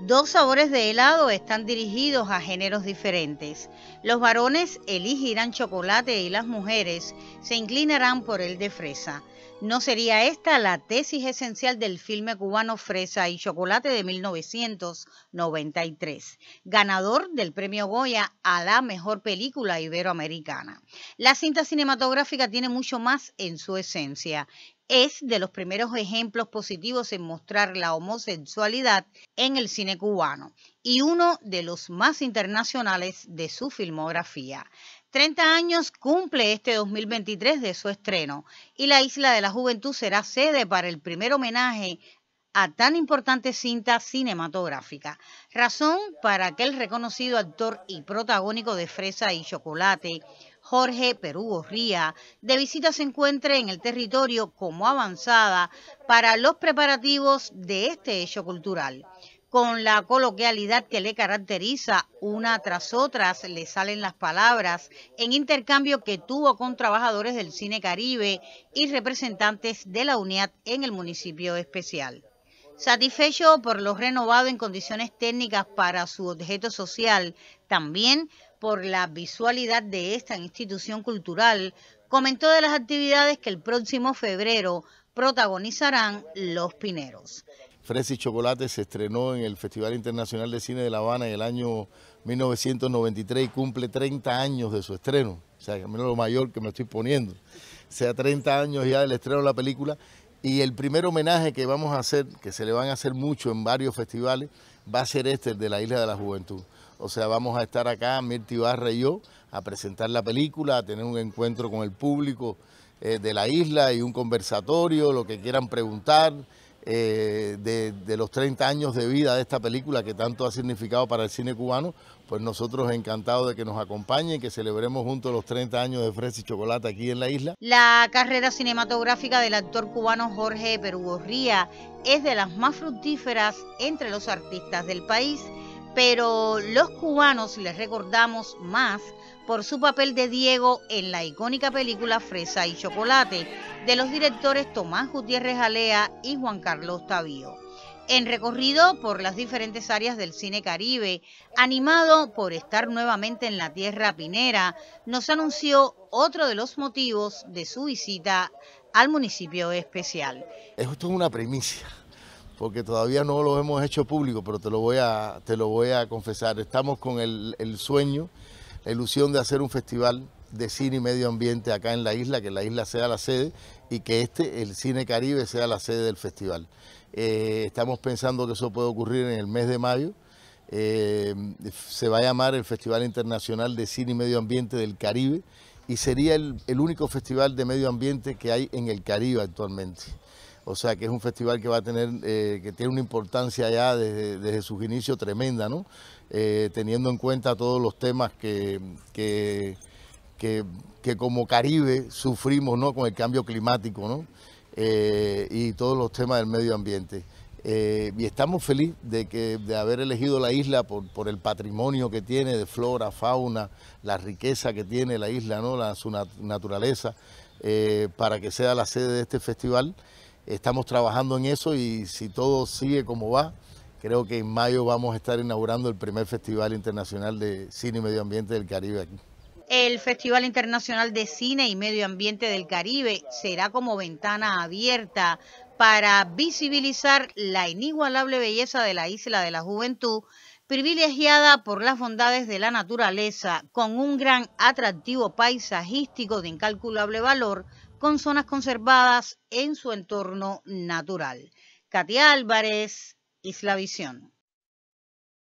Dos sabores de helado están dirigidos a géneros diferentes. Los varones elegirán chocolate y las mujeres se inclinarán por el de fresa. ¿No sería esta la tesis esencial del filme cubano Fresa y Chocolate de 1993, ganador del premio Goya a la mejor película iberoamericana? La cinta cinematográfica tiene mucho más en su esencia es de los primeros ejemplos positivos en mostrar la homosexualidad en el cine cubano y uno de los más internacionales de su filmografía. 30 años cumple este 2023 de su estreno y la Isla de la Juventud será sede para el primer homenaje a tan importante cinta cinematográfica, razón para que el reconocido actor y protagónico de Fresa y Chocolate Jorge Perú Gorría, de visita se encuentre en el territorio como avanzada para los preparativos de este hecho cultural con la coloquialidad que le caracteriza, una tras otra, le salen las palabras en intercambio que tuvo con trabajadores del Cine Caribe y representantes de la UNIAD en el municipio especial. Satisfecho por lo renovado en condiciones técnicas para su objeto social, también por la visualidad de esta institución cultural, comentó de las actividades que el próximo febrero protagonizarán los Pineros. fresi Chocolate se estrenó en el Festival Internacional de Cine de La Habana en el año 1993 y cumple 30 años de su estreno. O sea, que menos lo mayor que me estoy poniendo. O sea, 30 años ya del estreno de la película. Y el primer homenaje que vamos a hacer, que se le van a hacer mucho en varios festivales, va a ser este, el de la Isla de la Juventud. O sea, vamos a estar acá, Mirti Barra y yo, a presentar la película, a tener un encuentro con el público eh, de la isla y un conversatorio, lo que quieran preguntar. Eh, de, los 30 años de vida de esta película que tanto ha significado para el cine cubano, pues nosotros encantados de que nos acompañen, que celebremos juntos los 30 años de Fresa y Chocolate aquí en la isla. La carrera cinematográfica del actor cubano Jorge Perugorría es de las más fructíferas entre los artistas del país pero los cubanos les recordamos más por su papel de Diego en la icónica película Fresa y Chocolate de los directores Tomás Gutiérrez Alea y Juan Carlos Tavío. En recorrido por las diferentes áreas del cine caribe, animado por estar nuevamente en la tierra pinera, nos anunció otro de los motivos de su visita al municipio especial. Esto es una primicia porque todavía no lo hemos hecho público, pero te lo voy a, te lo voy a confesar. Estamos con el, sueño, la ilusión de hacer un festival de cine y medio ambiente acá en la isla, que la isla sea la sede y que este, el Cine Caribe, sea la sede del festival. Eh, estamos pensando que eso puede ocurrir en el mes de mayo. Eh, se va a llamar el Festival Internacional de Cine y Medio Ambiente del Caribe y sería el único festival de medio ambiente que hay en el Caribe actualmente. O sea que es un festival que va a tener, eh, que tiene una importancia ya desde, sus inicios tremenda, ¿no? Eh, teniendo en cuenta todos los temas que, que, como Caribe sufrimos, ¿no? Con el cambio climático, ¿no? Eh, y todos los temas del medio ambiente. y estamos felices de, que, de haber elegido la isla por, el patrimonio que tiene de flora, fauna, la riqueza que tiene la isla, ¿no? su naturaleza, para que sea la sede de este festival. Estamos trabajando en eso y si todo sigue como va, creo que en mayo vamos a estar inaugurando el primer Festival Internacional de Cine y Medio Ambiente del Caribe aquí. El Festival Internacional de Cine y Medio Ambiente del Caribe será como ventana abierta para visibilizar la inigualable belleza de la isla de la juventud, privilegiada por las bondades de la naturaleza, con un gran atractivo paisajístico de incalculable valor, con zonas conservadas en su entorno natural. Katia Álvarez, Isla Visión.